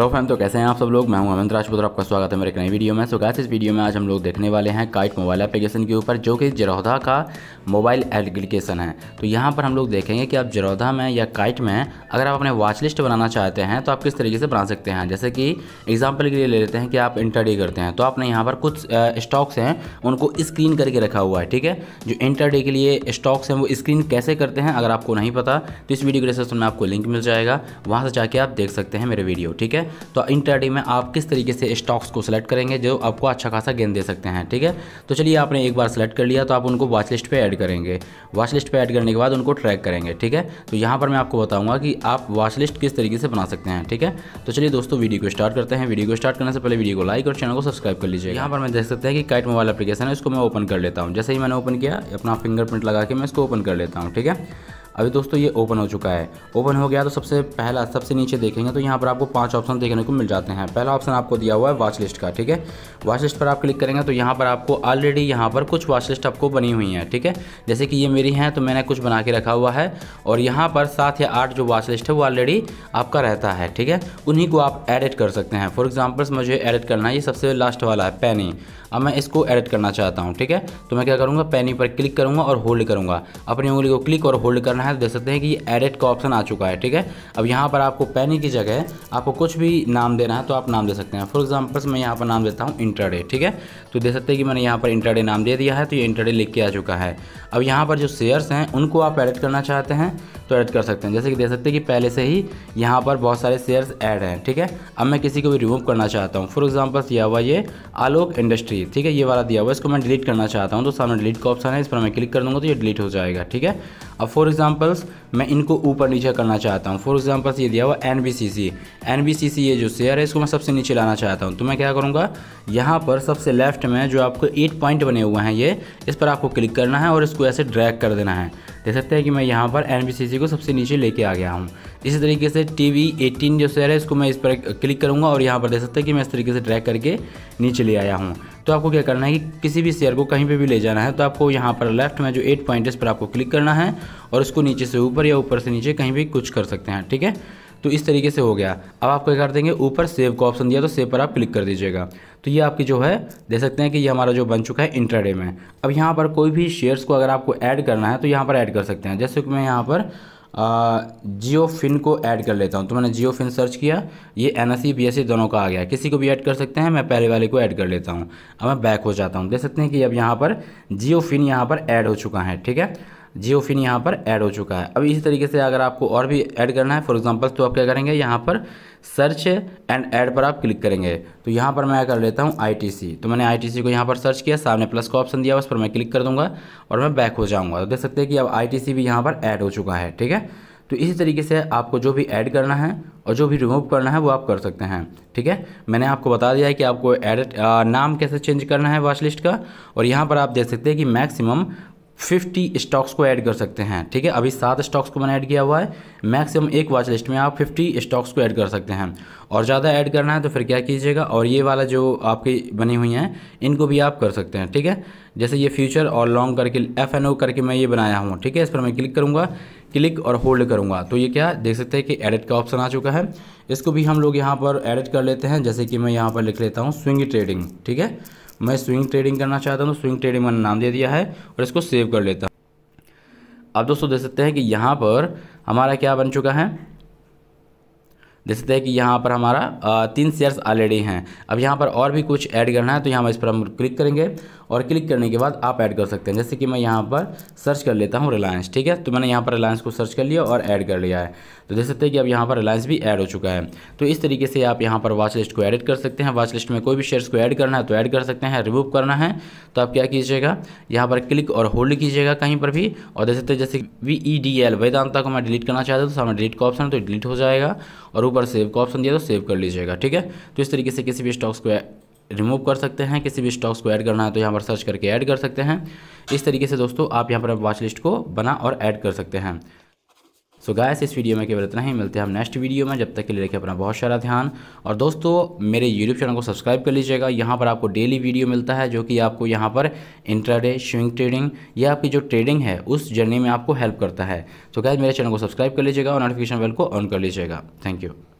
hello fam तो कैसे हैं आप सब लोग मैं हूं अमित राजपुत्र आपका स्वागत है मेरे एक नई वीडियो में सो गैस इस वीडियो में आज हम लोग देखने वाले हैं काइट मोबाइल एप्लीकेशन के ऊपर जो कि जरोधा का मोबाइल एप्लीकेशन है तो यहां पर हम लोग देखेंगे कि आप जरोधा में या काइट में अगर आप अपने वॉच लिस्ट बनाना चाहते हैं तो आप किस तरीके से बना सकते हैं जैसे कि एग्जाम्पल के लिए ले लेते हैं कि आप इंटरडे करते हैं तो आपने यहाँ पर कुछ स्टॉक्स हैं उनको स्क्रीन करके रखा हुआ है ठीक है जो इंटरडे के लिए स्टॉक्स हैं वो स्क्रीन कैसे करते हैं अगर आपको नहीं पता तो इस वीडियो के डिस्क्रिप्शन में आपको लिंक मिल जाएगा वहाँ से जाके आप देख सकते हैं मेरे वीडियो ठीक है तो इंटरडे में आप किस तरीके से स्टॉक्स को सिलेक्ट करेंगे जो आपको अच्छा खासा गेंद दे सकते हैं ठीक है तो चलिए आपने एक बार सेलेक्ट कर लिया तो आप उनको वॉच लिस्ट पर ऐड करेंगे वॉच लिस्ट पर ऐड करने के बाद उनको ट्रैक करेंगे ठीक है तो यहाँ पर मैं आपको बताऊँगा कि आप वॉच लिस्ट किस तरीके से बना सकते हैं ठीक है तो चलिए दोस्तों वीडियो को स्टार्ट करते हैं वीडियो को स्टार्ट करने से पहले वीडियो को लाइक और चैनल को सब्सक्राइब कर लीजिए यहाँ पर मैं देख सकते हैं कि काइट मोबाइल एप्लीकेशन है इसको मैं ओपन कर लेता हूँ जैसे ही मैंने ओपन किया अपना फिंगरप्रिंट लगा के मैं इसको ओपन कर लेता हूँ ठीक है अभी दोस्तों ये ओपन हो चुका है ओपन हो गया तो सबसे पहला सबसे नीचे देखेंगे तो यहाँ पर आपको पाँच ऑप्शन देखने को मिल जाते हैं पहला ऑप्शन आपको दिया हुआ है वॉच लिस्ट का ठीक है वॉच लिस्ट पर आप क्लिक करेंगे तो यहाँ पर आपको ऑलरेडी यहाँ पर कुछ वॉच लिस्ट आपको बनी हुई हैं ठीक है जैसे कि ये मेरी हैं तो मैंने कुछ बना के रखा हुआ है और यहाँ पर सात या आठ जो वॉच लिस्ट है वो ऑलरेडी आपका रहता है ठीक है उन्हीं को आप एडिट कर सकते हैं फॉर एग्जाम्पल मुझे एडिट करना है ये सबसे लास्ट वाला है पैनी अब मैं इसको एडिट करना चाहता हूँ ठीक है तो मैं क्या करूँगा पैनी पर क्लिक करूँगा और होल्ड करूँगा अपनी उंगली को क्लिक और होल्ड करना है तो देख सकते हैं कि एडिट का ऑप्शन आ चुका है ठीक है अब यहाँ पर आपको पैनी की जगह आपको कुछ भी नाम देना है तो आप नाम दे सकते हैं फॉर एग्जाम्पल मैं यहाँ पर नाम देता हूँ इंटरडे ठीक है तो देख सकते हैं कि मैंने यहाँ पर इंटरडे नाम दे दिया है तो ये इंटरडे लिख के आ चुका है अब यहाँ पर जो शेयर्स हैं उनको आप एडिट करना चाहते हैं तो ऐड कर सकते हैं जैसे कि देख सकते हैं कि पहले से ही यहाँ पर बहुत सारे शेयर्स ऐड हैं ठीक है अब मैं किसी को भी रिमूव करना चाहता हूँ फॉर एग्जाम्पल दिया हुआ ये आलोक इंडस्ट्री ठीक है ये वाला दिया हुआ इसको मैं डिलीट करना चाहता हूँ तो सामने डिलीट का ऑप्शन है इस पर मैं क्लिक कर दूँगा तो ये डिलीट हो जाएगा ठीक है अब फॉर एग्ज़ाम्पल्स मैं इनको ऊपर नीचे करना चाहता हूँ फॉर एग्ज़ाम्पल्स ये दिया हुआ N B C C N B C C ये जो शेयर है इसको मैं सबसे नीचे लाना चाहता हूँ तो मैं क्या करूँगा यहाँ पर सबसे लेफ्ट में जो आपको एट पॉइंट बने हुए हैं ये इस पर आपको क्लिक करना है और इसको ऐसे ड्रैग कर देना है देख सकते हैं कि मैं यहाँ पर एन को सबसे नीचे लेके आ गया हूँ इसी तरीके से टी वी एटीन जो शेयर है इसको मैं इस पर क्लिक करूँगा और यहाँ पर देख सकते हैं कि मैं इस तरीके से ड्रैग करके नीचे ले आया हूँ तो आपको क्या करना है कि किसी भी शेयर को कहीं पर भी ले जाना है तो आपको यहाँ पर लेफ्ट में जो एट पॉइंट इस पर आपको क्लिक करना है और उसको नीचे से ऊपर या ऊपर से नीचे कहीं भी कुछ कर सकते हैं ठीक है तो इस तरीके से हो गया अब आप क्या कर देंगे ऊपर सेव का ऑप्शन दिया तो सेव पर आप क्लिक कर दीजिएगा तो ये आपकी जो है देख सकते हैं कि ये हमारा जो बन चुका है इंट्राडे में अब यहाँ पर कोई भी शेयर्स को अगर आपको ऐड करना है तो यहाँ पर ऐड कर सकते हैं जैसे कि मैं यहाँ पर जियो फिन को ऐड कर लेता हूँ तो मैंने जियो फिन सर्च किया ये एन एस सी दोनों का आ गया किसी को भी ऐड कर सकते हैं मैं पहले वाले को ऐड कर लेता हूँ अब मैं बैक हो जाता हूँ देख सकते हैं कि अब यहाँ पर जियो फिन यहाँ पर ऐड हो चुका है ठीक है जियोफिन यहाँ पर ऐड हो चुका है अब इसी तरीके से अगर आपको और भी ऐड करना है फॉर एग्जांपल तो आप क्या करेंगे यहाँ पर सर्च एंड ऐड पर आप क्लिक करेंगे तो यहाँ पर मैं कर लेता हूँ आईटीसी तो मैंने आईटीसी को यहाँ पर सर्च किया सामने प्लस का ऑप्शन दिया उस पर मैं क्लिक कर दूँगा और मैं बैक हो जाऊँगा तो देख सकते हैं कि अब आई भी यहाँ पर ऐड हो चुका है ठीक है तो इसी तरीके से आपको जो भी ऐड करना है और जो भी रिमूव करना है वो आप कर सकते हैं ठीक है मैंने आपको बता दिया है कि आपको एडिट नाम कैसे चेंज करना है वॉच लिस्ट का और यहाँ पर आप देख सकते हैं कि मैक्सिमम फिफ्टी स्टॉक्स को ऐड कर सकते हैं ठीक है अभी सात स्टॉक्स को मैंने ऐड किया हुआ है मैक्सिमम एक वॉच लिस्ट में आप फिफ्टी स्टॉक्स को ऐड कर सकते हैं और ज़्यादा ऐड करना है तो फिर क्या कीजिएगा और ये वाला जो आपकी बनी हुई हैं इनको भी आप कर सकते हैं ठीक है जैसे ये फ्यूचर और लॉन्ग करके एफ एन ओ करके मैं ये बनाया हूँ ठीक है इस पर मैं क्लिक करूँगा क्लिक और होल्ड करूँगा तो ये क्या देख सकते हैं कि एडिट का ऑप्शन आ चुका है इसको भी हम लोग यहाँ पर एडिट कर लेते हैं जैसे कि मैं यहाँ पर लिख लेता हूँ स्विंग ट्रेडिंग ठीक है मैं स्विंग ट्रेडिंग करना चाहता हूँ तो स्विंग ट्रेडिंग मैंने नाम दे दिया है और इसको सेव कर लेता हूँ आप दोस्तों देख सकते हैं कि यहाँ पर हमारा क्या बन चुका है देख सकते हैं कि यहाँ पर हमारा तीन शेयर्स ऑलरेडी हैं अब यहाँ पर और भी कुछ ऐड करना है तो यहाँ इस पर हम क्लिक करेंगे और क्लिक करने के बाद आप ऐड कर सकते हैं जैसे कि मैं यहाँ पर सर्च कर लेता हूँ रिलायंस ठीक है तो मैंने यहाँ पर रिलायंस को सर्च कर लिया और ऐड कर लिया है तो देख सकते हैं कि अब यहाँ पर रिलायंस भी ऐड हो चुका है तो इस तरीके से आप यहाँ पर वॉच लिस्ट को एडिट कर सकते हैं वॉच लिस्ट में कोई भी शेयर्स को ऐड करना है तो ऐड कर सकते हैं रिमूव करना है तो आप क्या कीजिएगा यहाँ पर क्लिक और होल्ड कीजिएगा कहीं पर भी और देख सकते हैं जैसे V E D L Vedanta को मैं डिलीट करना चाहता हूँ तो सामने डिलीट का ऑप्शन तो डिलीट हो जाएगा और ऊपर सेव का ऑप्शन दिया तो सेव कर लीजिएगा ठीक है तो इस तरीके से किसी भी स्टॉक्स को रिमूव कर सकते हैं किसी भी स्टॉक्स को ऐड करना है तो यहाँ पर सर्च करके ऐड कर सकते हैं इस तरीके से दोस्तों आप यहाँ पर वॉच लिस्ट को बना और ऐड कर सकते हैं सो so गायस इस वीडियो में केवल इतना ही मिलते हैं हम नेक्स्ट वीडियो में जब तक के लिए रखें अपना बहुत सारा ध्यान और दोस्तों मेरे यूट्यूब चैनल को सब्सक्राइब कर लीजिएगा यहाँ पर आपको डेली वीडियो मिलता है जो कि आपको यहाँ पर इंट्राडे स्विंग ट्रेडिंग या आपकी जो ट्रेडिंग है उस जर्नी में आपको हेल्प करता है सो so गायस मेरे चैनल को सब्सक्राइब कर लीजिएगा और नोटिफिकेशन बेल को ऑन कर लीजिएगा थैंक यू